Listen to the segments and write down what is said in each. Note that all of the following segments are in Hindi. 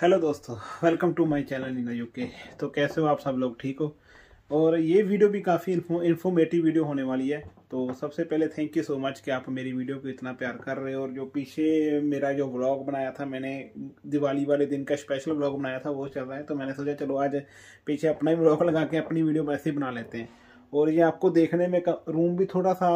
हेलो दोस्तों welcome to my channel in UK तो कैसे हो आप सब लोग ठीक हो और ये वीडियो भी काफ़ी इन्फॉर्मेटिव वीडियो होने वाली है तो सबसे पहले थैंक यू सो मच कि आप मेरी वीडियो को इतना प्यार कर रहे हो और जो पीछे मेरा जो व्लॉग बनाया था मैंने दिवाली वाले दिन का स्पेशल व्लॉग बनाया था वो चल रहा है तो मैंने सोचा चलो आज पीछे अपना ही व्लॉग लगा के अपनी वीडियो वैसे ही बना लेते हैं और ये आपको देखने में रूम भी थोड़ा सा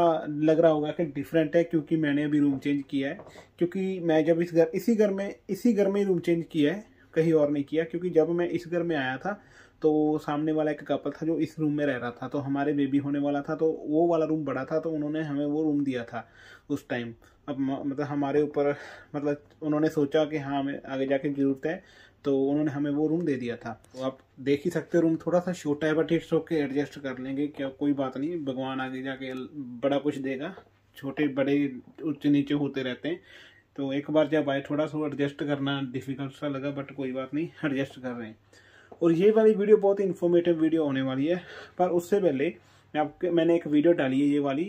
लग रहा होगा कि डिफरेंट है क्योंकि मैंने अभी रूम चेंज किया है क्योंकि मैं जब इस घर इसी घर में इसी घर में ही रूम चेंज किया है कहीं और नहीं किया क्योंकि जब मैं इस घर में आया था तो सामने वाला एक कपल था जो इस रूम में रह रहा था तो हमारे बेबी होने वाला था तो वो वाला रूम बड़ा था तो उन्होंने हमें वो रूम दिया था उस टाइम अब मतलब हमारे ऊपर मतलब उन्होंने सोचा कि हाँ हमें आगे जाके ज़रूरत है तो उन्होंने हमें वो रूम दे दिया था तो आप देख ही सकते हो रूम थोड़ा सा छोटा है बट इट्स ओके एडजस्ट कर लेंगे क्या कोई बात नहीं भगवान आगे जाके बड़ा कुछ देगा छोटे बड़े उच्च नीचे होते रहते हैं तो एक बार जब आए थोड़ा सा एडजस्ट करना डिफिकल्ट सा लगा बट कोई बात नहीं एडजस्ट कर रहे हैं और ये वाली वीडियो बहुत ही इन्फॉर्मेटिव वीडियो होने वाली है पर उससे पहले मैं आपके मैंने एक वीडियो डाली है ये वाली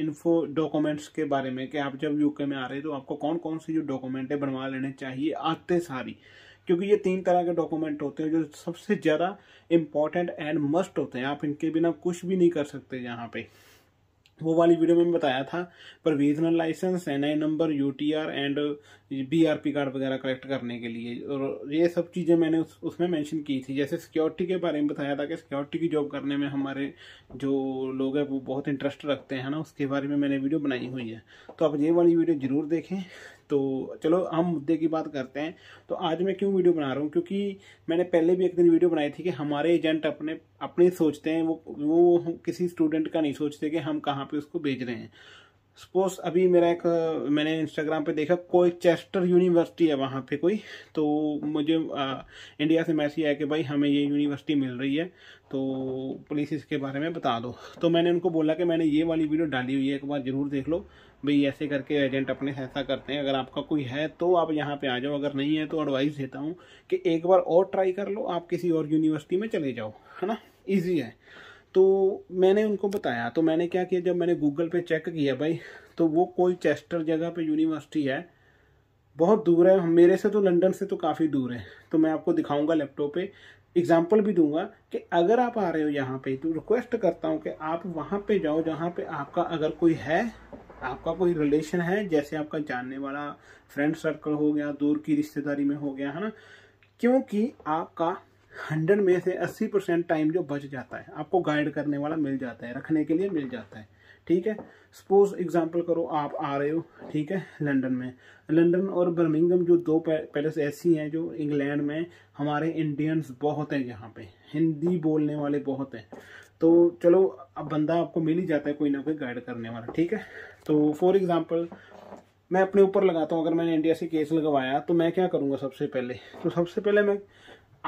इन्फो डॉक्यूमेंट्स के बारे में कि आप जब यूके में आ रहे हैं तो आपको कौन कौन सी जो डॉक्यूमेंट है बनवा लेने चाहिए आते सारी क्योंकि ये तीन तरह के डॉक्यूमेंट होते हैं जो सबसे ज़्यादा इम्पॉर्टेंट एंड मस्ट होते हैं आप इनके बिना कुछ भी नहीं कर सकते यहाँ पे वो वाली वीडियो में बताया था provisional licence N I number U T R and B R P card वगैरह कलेक्ट करने के लिए और ये सब चीज़ें मैंने उस, उसमें मेंशन की थी जैसे सिक्योरिटी के बारे में बताया था कि सिक्योरिटी की जॉब करने में हमारे जो लोग हैं वो बहुत इंटरेस्ट रखते हैं ना उसके बारे में मैंने वीडियो बनाई हुई है तो आप ये वाली वीडियो ज़रूर देखें तो चलो हम मुद्दे की बात करते हैं तो आज मैं क्यों वीडियो बना रहा हूँ क्योंकि मैंने पहले भी एक दिन वीडियो बनाई थी कि हमारे एजेंट अपने अपने सोचते हैं वो वो किसी स्टूडेंट का नहीं सोचते कि हम कहाँ पे उसको भेज रहे हैं सपोज अभी मेरा एक मैंने इंस्टाग्राम पे देखा कोई चेस्टर यूनिवर्सिटी है वहाँ पे कोई तो मुझे आ, इंडिया से मैसेज आया कि भाई हमें ये यूनिवर्सिटी मिल रही है तो प्लीज़ इसके बारे में बता दो तो मैंने उनको बोला कि मैंने ये वाली वीडियो डाली हुई है एक बार ज़रूर देख लो भाई ऐसे करके एजेंट अपने ऐसा करते हैं अगर आपका कोई है तो आप यहाँ पे आ जाओ अगर नहीं है तो एडवाइस देता हूँ कि एक बार और ट्राई कर लो आप किसी और यूनिवर्सिटी में चले जाओ है ना ईजी है तो मैंने उनको बताया तो मैंने क्या किया जब मैंने गूगल पे चेक किया भाई तो वो कोई चेस्टर जगह पे यूनिवर्सिटी है बहुत दूर है मेरे से तो लंदन से तो काफ़ी दूर है तो मैं आपको दिखाऊंगा लैपटॉप पे एग्जाम्पल भी दूंगा कि अगर आप आ रहे हो यहाँ पे तो रिक्वेस्ट करता हूँ कि आप वहाँ पे जाओ जहाँ पे आपका अगर कोई है आपका कोई रिलेशन है जैसे आपका जानने वाला फ्रेंड सर्कल हो गया दूर की रिश्तेदारी में हो गया है ना क्योंकि आपका हंड्रेड में से अस्सी परसेंट टाइम जो बच जाता है आपको गाइड करने वाला मिल जाता है रखने के लिए मिल जाता है ठीक है सपोज एग्जांपल करो आप आ रहे हो ठीक है लंदन में लंदन और बर्मिंगम जो दो पैलेस ऐसी हैं जो इंग्लैंड में हमारे इंडियंस बहुत हैं यहाँ पे हिंदी बोलने वाले बहुत हैं तो चलो अब बंदा आपको मिल ही जाता है कोई ना कोई गाइड करने वाला ठीक है तो फॉर एग्ज़ाम्पल मैं अपने ऊपर लगाता हूँ अगर मैंने इंडिया से केस लगवाया तो मैं क्या करूँगा सबसे पहले तो सबसे पहले मैं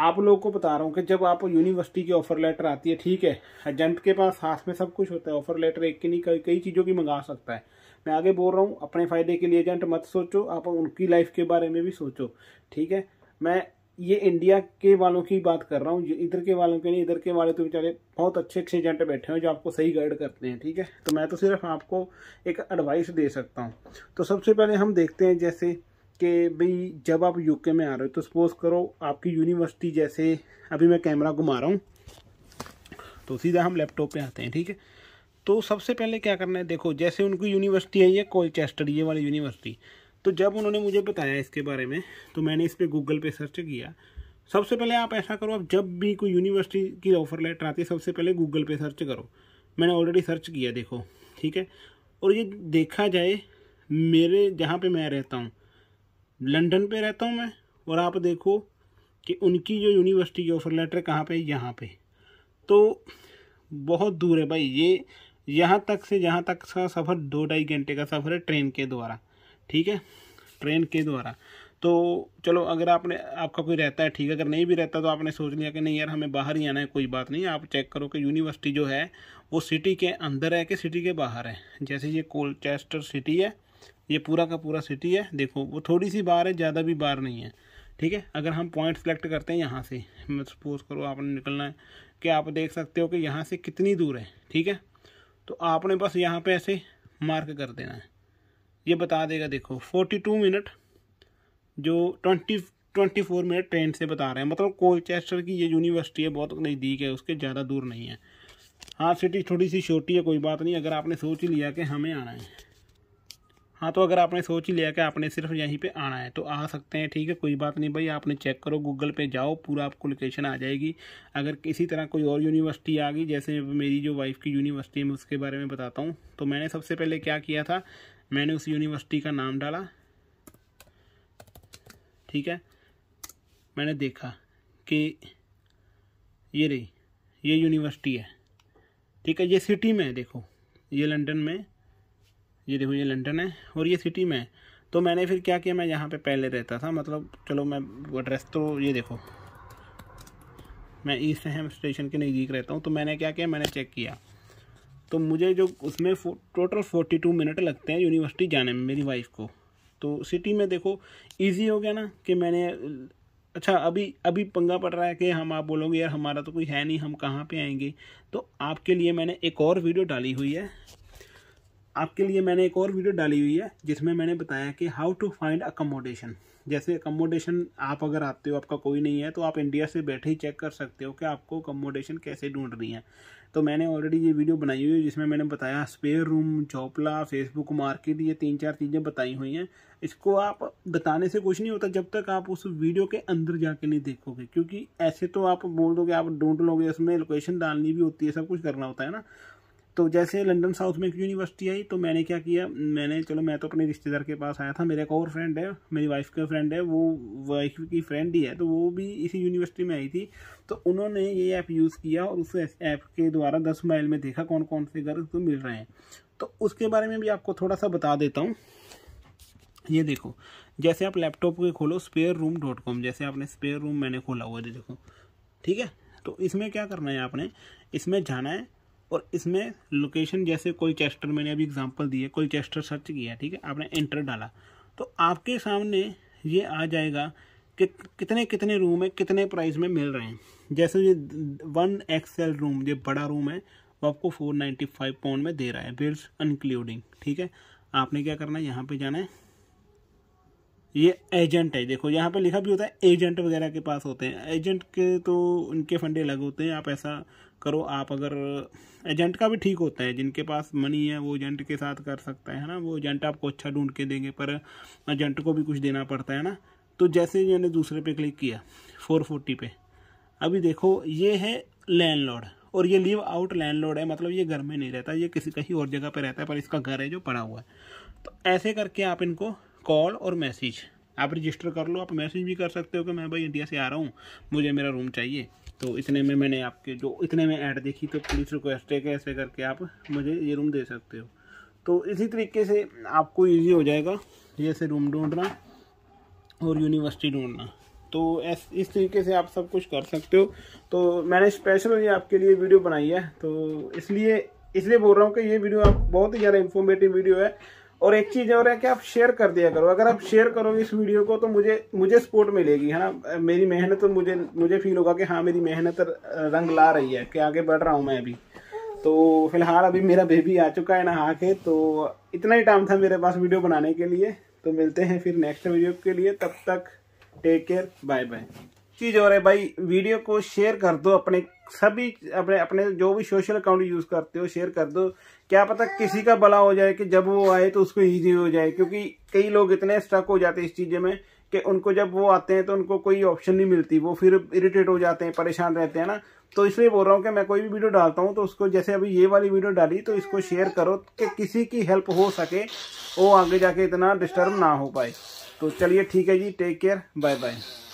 आप लोगों को बता रहा हूँ कि जब आप यूनिवर्सिटी की ऑफर लेटर आती है ठीक है एजेंट के पास हाथ में सब कुछ होता है ऑफर लेटर एक के नहीं कई कई चीज़ों की मंगा सकता है मैं आगे बोल रहा हूँ अपने फ़ायदे के लिए एजेंट मत सोचो आप उनकी लाइफ के बारे में भी सोचो ठीक है मैं ये इंडिया के वालों की बात कर रहा हूँ इधर के वालों के नहीं इधर के वाले तो बेचारे बहुत अच्छे अच्छे एजेंट बैठे हैं जो आपको सही गाइड करते हैं ठीक है तो मैं तो सिर्फ आपको एक एडवाइस दे सकता हूँ तो सबसे पहले हम देखते हैं जैसे कि भाई जब आप यूके में आ रहे हो तो सपोज करो आपकी यूनिवर्सिटी जैसे अभी मैं कैमरा घुमा रहा हूँ तो सीधा हम लैपटॉप पे आते हैं ठीक है तो सबसे पहले क्या करना है देखो जैसे उनकी यूनिवर्सिटी है ये कोलचेस्टर ये वाली यूनिवर्सिटी तो जब उन्होंने मुझे बताया इसके बारे में तो मैंने इस पर गूगल पे सर्च किया सबसे पहले आप ऐसा करो आप जब भी कोई यूनिवर्सिटी की ऑफर लेटर आती है सबसे पहले गूगल पे सर्च करो मैंने ऑलरेडी सर्च किया देखो ठीक है और ये देखा जाए मेरे जहाँ पे मैं रहता हूँ लंदन पे रहता हूँ मैं और आप देखो कि उनकी जो यूनिवर्सिटी की ऑफ़र लेटर कहाँ पे यहाँ पे तो बहुत दूर है भाई ये यहाँ तक से जहाँ तक का सफ़र दो ढाई घंटे का सफ़र है ट्रेन के द्वारा ठीक है ट्रेन के द्वारा तो चलो अगर आपने आपका कोई रहता है ठीक है अगर नहीं भी रहता तो आपने सोच लिया कि नहीं यार हमें बाहर ही आना है कोई बात नहीं आप चेक करो कि यूनिवर्सिटी जो है वो सिटी के अंदर है कि सिटी के बाहर है जैसे ये कोलचेस्टर सिटी है ये पूरा का पूरा सिटी है देखो वो थोड़ी सी बार है ज़्यादा भी बार नहीं है ठीक है अगर हम पॉइंट सेलेक्ट करते हैं यहाँ से मैं सपोज करो आपने निकलना है कि आप देख सकते हो कि यहाँ से कितनी दूर है ठीक है तो आपने बस यहाँ पे ऐसे मार्क कर देना है ये बता देगा देखो फोर्टी टू मिनट जो twenty twenty four minute train से बता रहे हैं मतलब कोलचेस्टर की ये यूनिवर्सिटी है बहुत नज़दीक है उसके ज़्यादा दूर नहीं है हाँ सिटी थोड़ी सी छोटी है कोई बात नहीं अगर आपने सोच ही लिया कि हमें आना है हाँ तो अगर आपने सोच ही लिया कि आपने सिर्फ यहीं पे आना है तो आ सकते हैं ठीक है कोई बात नहीं भाई आपने चेक करो गूगल पे जाओ पूरा आपको लोकेशन आ जाएगी अगर किसी तरह कोई और यूनिवर्सिटी आ गई जैसे मेरी जो वाइफ की यूनिवर्सिटी है मैं उसके बारे में बताता हूँ तो मैंने सबसे पहले क्या किया था मैंने उस यूनिवर्सिटी का नाम डाला ठीक है मैंने देखा कि ये रही ये यूनिवर्सिटी है ठीक है ये सिटी में है देखो ये लंदन में ये देखो ये लंडन है और ये सिटी में है तो मैंने फिर क्या किया मैं यहाँ पे पहले रहता था मतलब चलो मैं एड्रेस तो ये देखो मैं ईस्ट हैम स्टेशन के नज़दीक रहता हूँ तो मैंने क्या किया मैंने चेक किया तो मुझे जो उसमें फो, टोटल फोर्टी टू मिनट लगते हैं यूनिवर्सिटी जाने में मेरी वाइफ को तो सिटी में देखो ईजी हो गया ना कि मैंने अच्छा अभी अभी पंगा पड़ रहा है कि हम आप बोलोगे यार हमारा तो कोई है नहीं हम कहाँ पे आएंगे तो आपके लिए मैंने एक और वीडियो डाली हुई है आपके लिए मैंने एक और वीडियो डाली हुई है जिसमें मैंने बताया कि हाउ टू फाइंड अकोमोडेशन जैसे अकोमोडेशन आप अगर आते हो आपका कोई नहीं है तो आप इंडिया से बैठे ही चेक कर सकते हो कि आपको अकोमोडेशन कैसे ढूंढनी है तो मैंने ऑलरेडी ये वीडियो बनाई हुई है जिसमें मैंने बताया spare room Zoopla Facebook market ये तीन चार चीज़ें बताई हुई हैं इसको आप बताने से कुछ नहीं होता जब तक आप उस वीडियो के अंदर जाके नहीं देखोगे क्योंकि ऐसे तो आप बोल दोगे आप ढूंढ लोगे उसमें लोकेशन डालनी भी होती है सब कुछ करना होता है ना तो जैसे लंदन साउथ में एक यूनिवर्सिटी आई तो मैंने क्या किया मैंने चलो मैं तो अपने रिश्तेदार के पास आया था मेरा एक और फ्रेंड है मेरी वाइफ का फ्रेंड है वो वाइफ की फ्रेंड ही है तो वो भी इसी यूनिवर्सिटी में आई थी तो उन्होंने ये ऐप यूज़ किया और उस ऐप के द्वारा दस माइल में देखा कौन कौन से घर उसको मिल रहे हैं तो उसके बारे में भी आपको थोड़ा सा बता देता हूँ ये देखो जैसे आप लैपटॉप के खोलो स्पेयर रूम डॉट कॉम जैसे आपने स्पेयर रूम मैंने खोला हुआ है देखो ठीक है तो इसमें क्या करना है आपने इसमें जाना है और इसमें लोकेशन जैसे कोई चेस्टर मैंने अभी एग्जांपल दिए कोलचेस्टर कोई चेस्टर सर्च किया ठीक है आपने एंटर डाला तो आपके सामने ये आ जाएगा कि कितने कितने रूम है कितने प्राइस में मिल रहे हैं जैसे ये वन एक्सएल रूम ये बड़ा रूम है वो आपको फोर नाइन्टी फाइव पाउंड में दे रहा है बिल्स इंक्लूडिंग ठीक है आपने क्या करना है यहाँ पर जाना है ये एजेंट है देखो यहाँ पे लिखा भी होता है एजेंट वगैरह के पास होते हैं एजेंट के तो उनके फंडे अलग होते हैं आप ऐसा करो आप अगर एजेंट का भी ठीक होता है जिनके पास मनी है वो एजेंट के साथ कर सकता है ना वो एजेंट आपको अच्छा ढूंढ के देंगे पर एजेंट को भी कुछ देना पड़ता है ना तो जैसे ही मैंने दूसरे पे क्लिक किया फोर फोर्टी पे अभी देखो ये है लैंड और ये लिव आउट लैंड है मतलब ये घर में नहीं रहता ये किसी कहीं और जगह पर रहता है पर इसका घर है जो पड़ा हुआ है तो ऐसे करके आप इनको कॉल और मैसेज आप रजिस्टर कर लो आप मैसेज भी कर सकते हो कि मैं भाई इंडिया से आ रहा हूँ मुझे मेरा रूम चाहिए तो इतने में मैंने आपके जो इतने में ऐड देखी तो प्लीज़ रिक्वेस्ट है कि ऐसे करके आप मुझे ये रूम दे सकते हो तो इसी तरीके से आपको ईजी हो जाएगा जैसे रूम ढूंढना और यूनिवर्सिटी ढूंढना तो इस इस तरीके से आप सब कुछ कर सकते हो तो मैंने स्पेशल ये आपके लिए वीडियो बनाई है तो इसलिए इसलिए बोल रहा हूँ कि ये वीडियो आप बहुत ही ज़्यादा इन्फॉर्मेटिव वीडियो है और एक चीज और है कि आप शेयर कर दिया करो अगर आप शेयर करोगे इस वीडियो को तो मुझे मुझे सपोर्ट मिलेगी है ना मेरी मेहनत तो मुझे मुझे फील होगा कि हाँ मेरी मेहनत रंग ला रही है कि आगे बढ़ रहा हूँ मैं अभी तो फिलहाल अभी मेरा बेबी आ चुका है ना आके तो इतना ही टाइम था मेरे पास वीडियो बनाने के लिए तो मिलते हैं फिर नेक्स्ट वीडियो के लिए तब तक टेक केयर बाय बाय चीज़ और है भाई वीडियो को शेयर कर दो अपने सभी अपने अपने जो भी सोशल अकाउंट यूज़ करते हो शेयर कर दो क्या पता किसी का भला हो जाए कि जब वो आए तो उसको ईजी हो जाए क्योंकि कई लोग इतने स्ट्रक हो जाते हैं इस चीज़ में कि उनको जब वो आते हैं तो उनको कोई ऑप्शन नहीं मिलती वो फिर इरिटेट हो जाते हैं परेशान रहते हैं ना तो इसलिए बोल रहा हूँ कि मैं कोई भी वीडियो डालता हूँ तो उसको जैसे अभी ये वाली वीडियो डाली तो इसको शेयर करो कि किसी की हेल्प हो सके वो आगे जाके इतना डिस्टर्ब ना हो पाए तो चलिए ठीक है जी टेक केयर बाय बाय